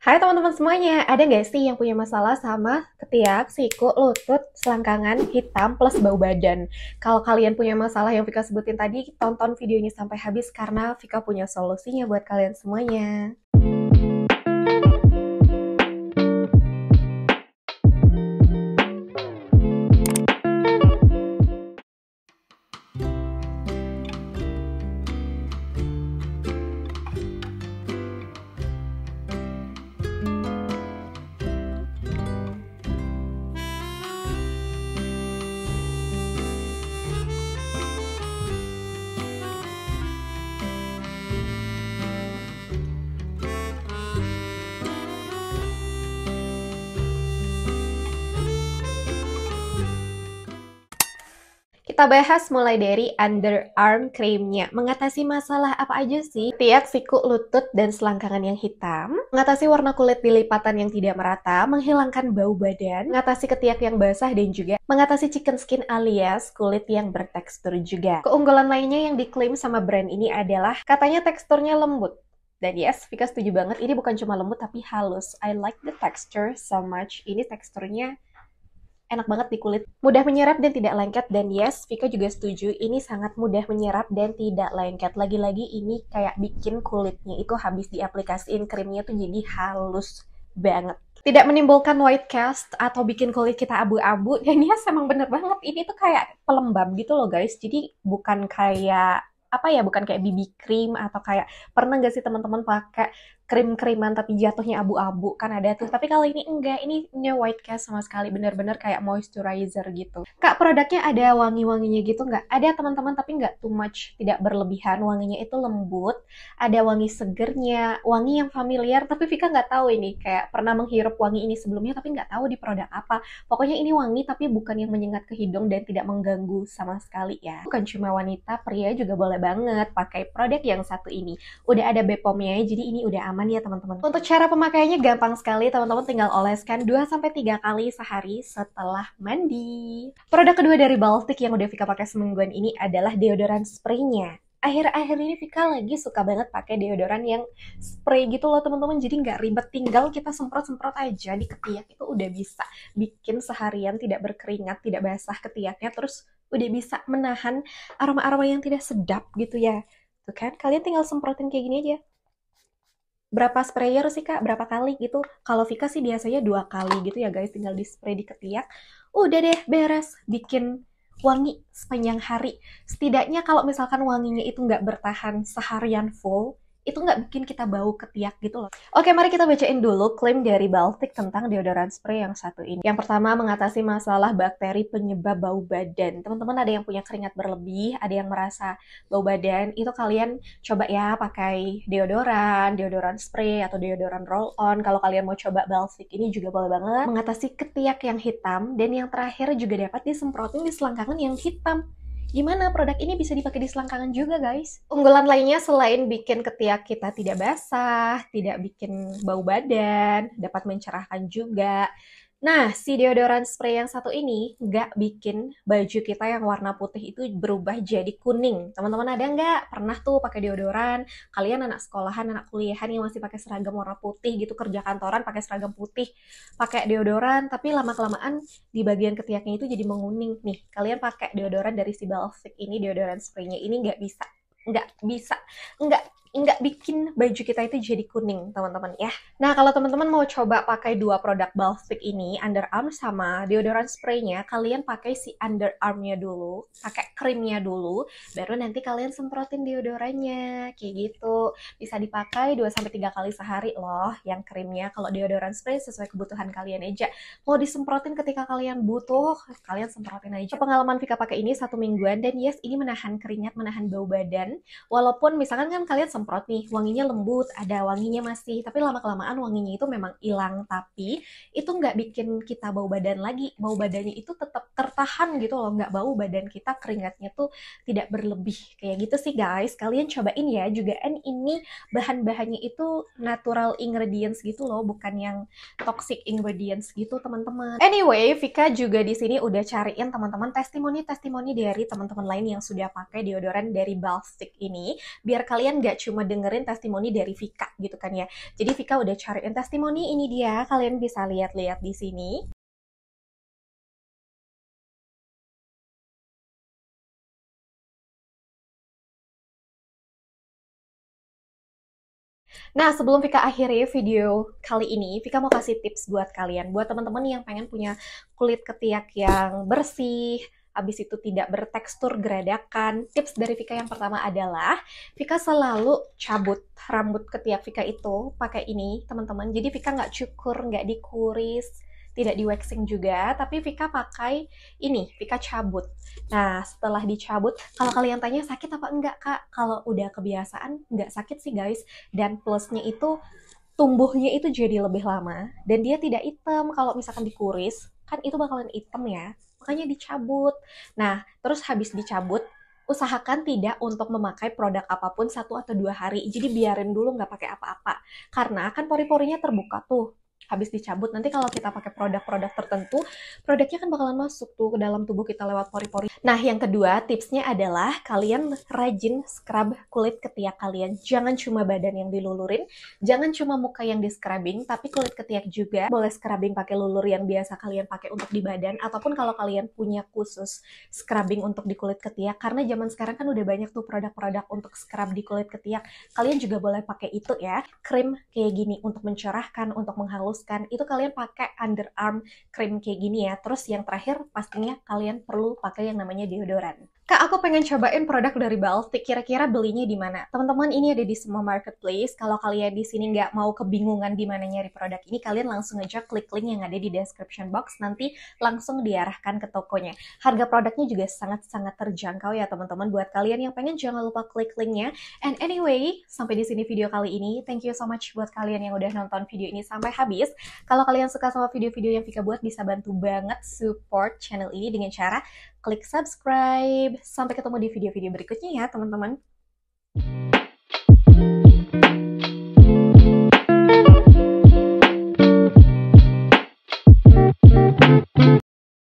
Hai teman-teman semuanya, ada nggak sih yang punya masalah sama ketiak, siku, lutut, selangkangan, hitam, plus bau badan? Kalau kalian punya masalah yang Vika sebutin tadi, tonton video ini sampai habis karena Vika punya solusinya buat kalian semuanya. Kita bahas mulai dari underarm creamnya. Mengatasi masalah apa aja sih? Tiak, siku, lutut, dan selangkangan yang hitam. Mengatasi warna kulit di lipatan yang tidak merata, menghilangkan bau badan, mengatasi ketiak yang basah, dan juga mengatasi chicken skin alias kulit yang bertekstur juga. Keunggulan lainnya yang diklaim sama brand ini adalah katanya teksturnya lembut, dan yes, Vika setuju banget, ini bukan cuma lembut tapi halus. I like the texture so much. Ini teksturnya enak banget di kulit. Mudah menyerap dan tidak lengket dan yes, Vika juga setuju ini sangat mudah menyerap dan tidak lengket. Lagi-lagi ini kayak bikin kulitnya itu habis diaplikasiin krimnya tuh jadi halus banget. Tidak menimbulkan white cast atau bikin kulit kita abu-abu dan yes emang bener banget ini tuh kayak pelembab gitu loh guys. Jadi bukan kayak apa ya bukan kayak BB cream atau kayak pernah gak sih teman-teman pakai krim-kriman tapi jatuhnya abu-abu kan ada tuh. Tapi kalau ini enggak, ini punya white cast sama sekali bener-bener kayak moisturizer gitu. Kak, produknya ada wangi-wanginya gitu enggak? Ada teman-teman tapi enggak too much, tidak berlebihan. Wanginya itu lembut, ada wangi segernya, wangi yang familiar. Tapi Vika enggak tahu ini kayak pernah menghirup wangi ini sebelumnya tapi enggak tahu di produk apa. Pokoknya ini wangi tapi bukan yang menyengat ke hidung dan tidak mengganggu sama sekali ya. Bukan cuma wanita, pria juga boleh banget pakai produk yang satu ini. Udah ada Bepomnya, ya, jadi ini udah aman aman ya teman-teman. Untuk cara pemakaiannya gampang sekali, teman-teman tinggal oleskan 2-3 kali sehari setelah mandi. Produk kedua dari Baltic yang udah Vika pakai semingguan ini adalah deodoran spraynya akhir-akhir ini Vika lagi suka banget pakai deodoran yang spray gitu loh teman-teman jadi nggak ribet tinggal kita semprot-semprot aja di ketiak itu udah bisa bikin seharian tidak berkeringat tidak basah ketiaknya terus udah bisa menahan aroma-aroma yang tidak sedap gitu ya tuh kan kalian tinggal semprotin kayak gini aja berapa sprayer sih kak berapa kali gitu kalau Vika sih biasanya dua kali gitu ya guys tinggal di spray di ketiak udah deh beres bikin wangi sepanjang hari setidaknya kalau misalkan wanginya itu nggak bertahan seharian full itu nggak bikin kita bau ketiak gitu loh. Oke, mari kita bacain dulu klaim dari Baltic tentang deodorant spray yang satu ini. Yang pertama, mengatasi masalah bakteri penyebab bau badan. Teman-teman ada yang punya keringat berlebih, ada yang merasa bau badan, itu kalian coba ya pakai deodoran, deodoran spray, atau deodoran roll-on. Kalau kalian mau coba Baltic ini juga boleh banget. Mengatasi ketiak yang hitam, dan yang terakhir juga dapat disemprotin di selangkangan yang hitam gimana produk ini bisa dipakai di selangkangan juga guys. Unggulan lainnya selain bikin ketiak kita tidak basah, tidak bikin bau badan, dapat mencerahkan juga, Nah, si deodorant spray yang satu ini nggak bikin baju kita yang warna putih itu berubah jadi kuning. Teman-teman ada nggak pernah tuh pakai deodoran? Kalian anak sekolahan, anak kuliahan yang masih pakai seragam warna putih gitu, kerja kantoran pakai seragam putih, pakai deodoran, tapi lama-kelamaan di bagian ketiaknya itu jadi menguning. Nih, kalian pakai deodoran dari si Balsik ini, deodoran spraynya ini nggak bisa nggak bisa nggak nggak bikin baju kita itu jadi kuning, teman-teman ya. Nah, kalau teman-teman mau coba pakai dua produk Balfik ini, underarm sama deodoran spraynya, kalian pakai si underarmnya dulu, pakai krimnya dulu, baru nanti kalian semprotin deodorannya, kayak gitu. Bisa dipakai 2-3 kali sehari loh, yang krimnya. Kalau deodorant spray sesuai kebutuhan kalian aja. Mau disemprotin ketika kalian butuh, kalian semprotin aja. Pengalaman Vika pakai ini satu mingguan, dan yes, ini menahan keringat, menahan bau badan. Walaupun misalkan kan kalian semprot nih wanginya lembut ada wanginya masih tapi lama kelamaan wanginya itu memang hilang tapi itu nggak bikin kita bau badan lagi bau badannya itu tetap tertahan gitu loh nggak bau badan kita keringatnya tuh tidak berlebih kayak gitu sih guys kalian cobain ya juga n ini bahan-bahannya itu natural ingredients gitu loh bukan yang toxic ingredients gitu teman-teman anyway Vika juga di sini udah cariin teman-teman testimoni-testimoni dari teman-teman lain yang sudah pakai deodoran dari Balstick ini biar kalian nggak cuma dengerin testimoni dari Vika gitu kan ya jadi Vika udah cariin testimoni ini dia kalian bisa lihat-lihat di sini Nah, sebelum Vika akhiri video kali ini, Vika mau kasih tips buat kalian, buat teman-teman yang pengen punya kulit ketiak yang bersih, habis itu tidak bertekstur geradakan. Tips dari Vika yang pertama adalah Vika selalu cabut rambut ketiak Vika itu pakai ini, teman-teman. Jadi Vika nggak cukur, nggak dikuris, tidak di waxing juga, tapi Vika pakai ini, Vika cabut. Nah, setelah dicabut, kalau kalian tanya sakit apa enggak kak? Kalau udah kebiasaan, enggak sakit sih guys. Dan plusnya itu, tumbuhnya itu jadi lebih lama. Dan dia tidak hitam, kalau misalkan dikuris, kan itu bakalan hitam ya. Makanya dicabut. Nah, terus habis dicabut, usahakan tidak untuk memakai produk apapun satu atau dua hari. Jadi biarin dulu nggak pakai apa-apa. Karena kan pori-porinya terbuka tuh habis dicabut nanti kalau kita pakai produk-produk tertentu produknya kan bakalan masuk tuh ke dalam tubuh kita lewat pori-pori nah yang kedua tipsnya adalah kalian rajin scrub kulit ketiak kalian jangan cuma badan yang dilulurin jangan cuma muka yang di scrubbing tapi kulit ketiak juga boleh scrubbing pakai lulur yang biasa kalian pakai untuk di badan ataupun kalau kalian punya khusus scrubbing untuk di kulit ketiak karena zaman sekarang kan udah banyak tuh produk-produk untuk scrub di kulit ketiak kalian juga boleh pakai itu ya krim kayak gini untuk mencerahkan untuk menghalus itu kalian pakai underarm cream kayak gini ya terus yang terakhir pastinya kalian perlu pakai yang namanya deodoran Kak, aku pengen cobain produk dari Baltic. Kira-kira belinya di mana? Teman-teman, ini ada di semua marketplace. Kalau kalian di sini nggak mau kebingungan di mana nyari produk ini, kalian langsung aja klik link yang ada di description box. Nanti langsung diarahkan ke tokonya. Harga produknya juga sangat-sangat terjangkau ya, teman-teman. Buat kalian yang pengen, jangan lupa klik linknya. And anyway, sampai di sini video kali ini. Thank you so much buat kalian yang udah nonton video ini sampai habis. Kalau kalian suka sama video-video yang Vika buat, bisa bantu banget support channel ini dengan cara klik subscribe, Sampai ketemu di video-video berikutnya ya, teman-teman.